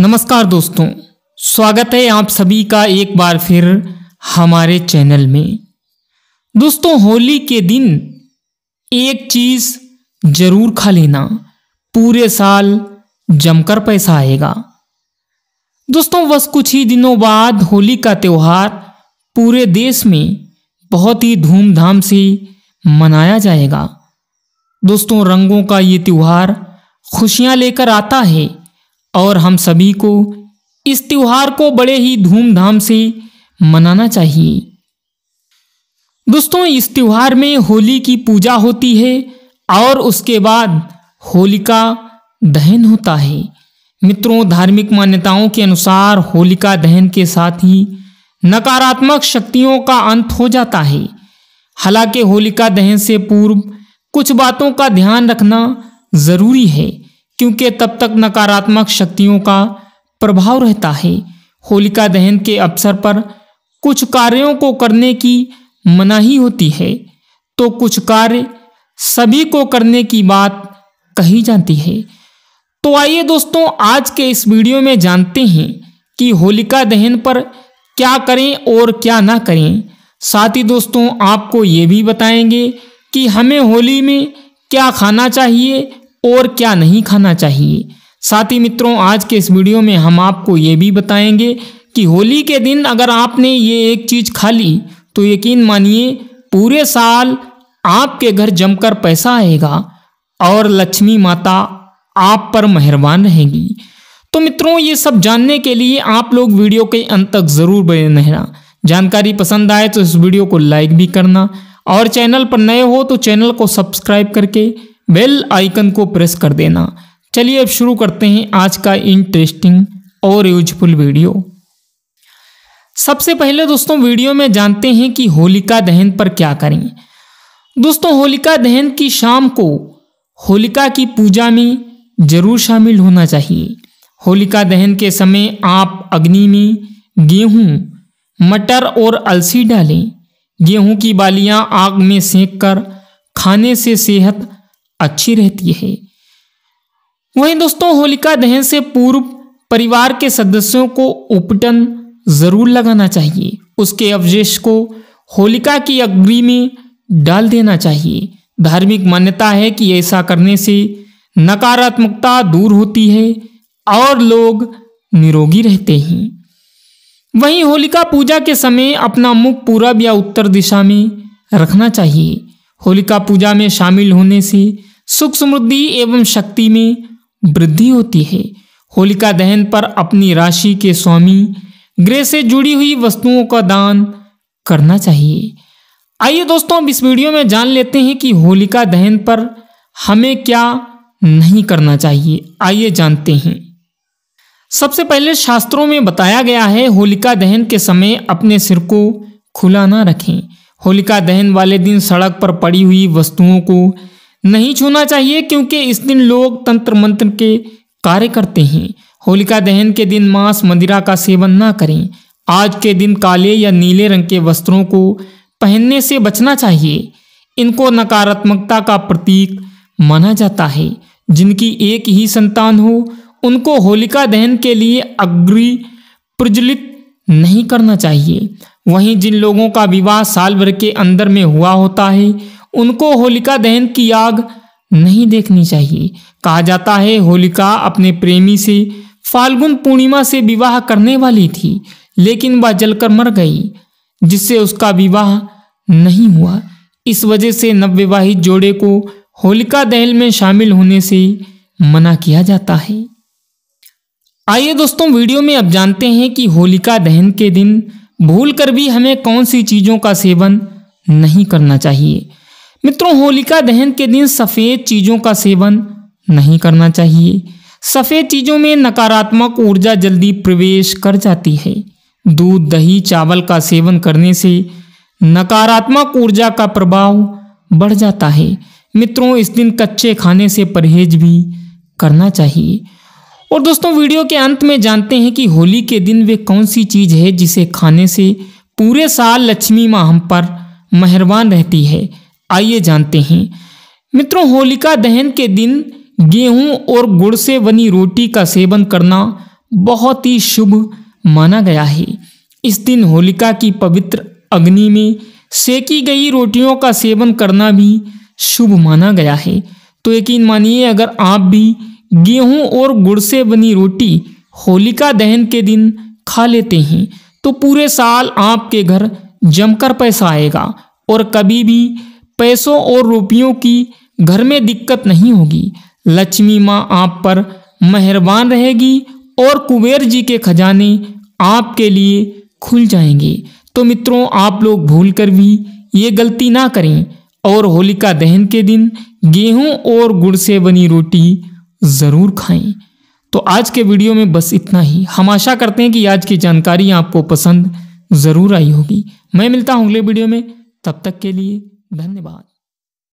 नमस्कार दोस्तों स्वागत है आप सभी का एक बार फिर हमारे चैनल में दोस्तों होली के दिन एक चीज़ ज़रूर खा लेना पूरे साल जमकर पैसा आएगा दोस्तों बस कुछ ही दिनों बाद होली का त्यौहार पूरे देश में बहुत ही धूमधाम से मनाया जाएगा दोस्तों रंगों का ये त्यौहार खुशियां लेकर आता है और हम सभी को इस त्योहार को बड़े ही धूमधाम से मनाना चाहिए दोस्तों इस त्योहार में होली की पूजा होती है और उसके बाद होलिका दहन होता है मित्रों धार्मिक मान्यताओं के अनुसार होलिका दहन के साथ ही नकारात्मक शक्तियों का अंत हो जाता है हालांकि होलिका दहन से पूर्व कुछ बातों का ध्यान रखना ज़रूरी है क्योंकि तब तक नकारात्मक शक्तियों का प्रभाव रहता है होलिका दहन के अवसर पर कुछ कार्यों को करने की मनाही होती है तो कुछ कार्य सभी को करने की बात कही जाती है तो आइए दोस्तों आज के इस वीडियो में जानते हैं कि होलिका दहन पर क्या करें और क्या ना करें साथ ही दोस्तों आपको ये भी बताएंगे कि हमें होली में क्या खाना चाहिए और क्या नहीं खाना चाहिए साथ ही मित्रों आज के इस वीडियो में हम आपको ये भी बताएंगे कि होली के दिन अगर आपने ये एक चीज़ खा ली तो यकीन मानिए पूरे साल आपके घर जमकर पैसा आएगा और लक्ष्मी माता आप पर मेहरबान रहेगी तो मित्रों ये सब जानने के लिए आप लोग वीडियो के अंत तक ज़रूर बने रहना जानकारी पसंद आए तो इस वीडियो को लाइक भी करना और चैनल पर नए हो तो चैनल को सब्सक्राइब करके बेल आइकन को प्रेस कर देना चलिए अब शुरू करते हैं आज का इंटरेस्टिंग और यूजफुल वीडियो सबसे पहले दोस्तों वीडियो में जानते हैं कि होलिका दहन पर क्या करें दोस्तों होलिका दहन की शाम को होलिका की पूजा में जरूर शामिल होना चाहिए होलिका दहन के समय आप अग्नि में गेहूं मटर और अलसी डालें गेहूं की बालियां आग में सेंककर कर खाने से सेहत अच्छी रहती है वहीं दोस्तों होलिका दहन से पूर्व परिवार के सदस्यों को उपटन जरूर लगाना चाहिए उसके अवशेष को होलिका की अग्नि में डाल देना चाहिए धार्मिक मान्यता है कि ऐसा करने से नकारात्मकता दूर होती है और लोग निरोगी रहते हैं वहीं होलिका पूजा के समय अपना मुख पूरब या उत्तर दिशा में रखना चाहिए होलिका पूजा में शामिल होने से सुख समृद्धि एवं शक्ति में वृद्धि होती है होलिका दहन पर अपनी राशि के स्वामी ग्रह से जुड़ी हुई वस्तुओं का दान करना चाहिए आइए दोस्तों अब इस वीडियो में जान लेते हैं कि होलिका दहन पर हमें क्या नहीं करना चाहिए आइए जानते हैं सबसे पहले शास्त्रों में बताया गया है होलिका दहन के समय अपने सिर को खुला ना रखें होलिका दहन वाले दिन सड़क पर पड़ी हुई वस्तुओं को नहीं छूना चाहिए क्योंकि इस दिन लोग तंत्र मंत्र के कार्य करते हैं होलिका दहन के दिन मांस मदिरा का सेवन ना करें आज के दिन काले या नीले रंग के वस्त्रों को पहनने से बचना चाहिए इनको नकारात्मकता का प्रतीक माना जाता है जिनकी एक ही संतान हो उनको होलिका दहन के लिए अग्री प्रज्वलित नहीं करना चाहिए वहीं जिन लोगों का विवाह साल भर के अंदर में हुआ होता है उनको होलिका दहन की आग नहीं देखनी चाहिए कहा जाता है होलिका अपने प्रेमी से फाल्गुन पूर्णिमा से विवाह करने वाली थी लेकिन वह जलकर मर गई जिससे उसका विवाह नहीं हुआ इस वजह से नवविवाहित जोड़े को होलिका दहन में शामिल होने से मना किया जाता है आइए दोस्तों वीडियो में अब जानते हैं कि होलिका दहन के दिन भूल कर भी हमें कौन सी चीज़ों का सेवन नहीं करना चाहिए मित्रों होलिका दहन के दिन सफ़ेद चीज़ों का सेवन नहीं करना चाहिए सफ़ेद चीज़ों में नकारात्मक ऊर्जा जल्दी प्रवेश कर जाती है दूध दही चावल का सेवन करने से नकारात्मक ऊर्जा का प्रभाव बढ़ जाता है मित्रों इस दिन कच्चे खाने से परहेज भी करना चाहिए और दोस्तों वीडियो के अंत में जानते हैं कि होली के दिन वे कौन सी चीज़ है जिसे खाने से पूरे साल लक्ष्मी माँ हम पर मेहरबान रहती है आइए जानते हैं मित्रों होलिका दहन के दिन गेहूं और गुड़ से बनी रोटी का सेवन करना बहुत ही शुभ माना गया है इस दिन होलिका की पवित्र अग्नि में सेकी गई रोटियों का सेवन करना भी शुभ माना गया है तो यकीन मानिए अगर आप भी गेहूं और गुड़ से बनी रोटी होलिका दहन के दिन खा लेते हैं तो पूरे साल आपके घर जमकर पैसा आएगा और कभी भी पैसों और रुपयों की घर में दिक्कत नहीं होगी लक्ष्मी माँ आप पर मेहरबान रहेगी और कुबेर जी के खजाने आपके लिए खुल जाएंगे तो मित्रों आप लोग भूल कर भी ये गलती ना करें और होलिका दहन के दिन गेहूं और गुड़ से बनी रोटी ज़रूर खाएं तो आज के वीडियो में बस इतना ही हम आशा करते हैं कि आज की जानकारी आपको पसंद ज़रूर आई होगी मैं मिलता हूँ अगले वीडियो में तब तक के लिए धन्यवाद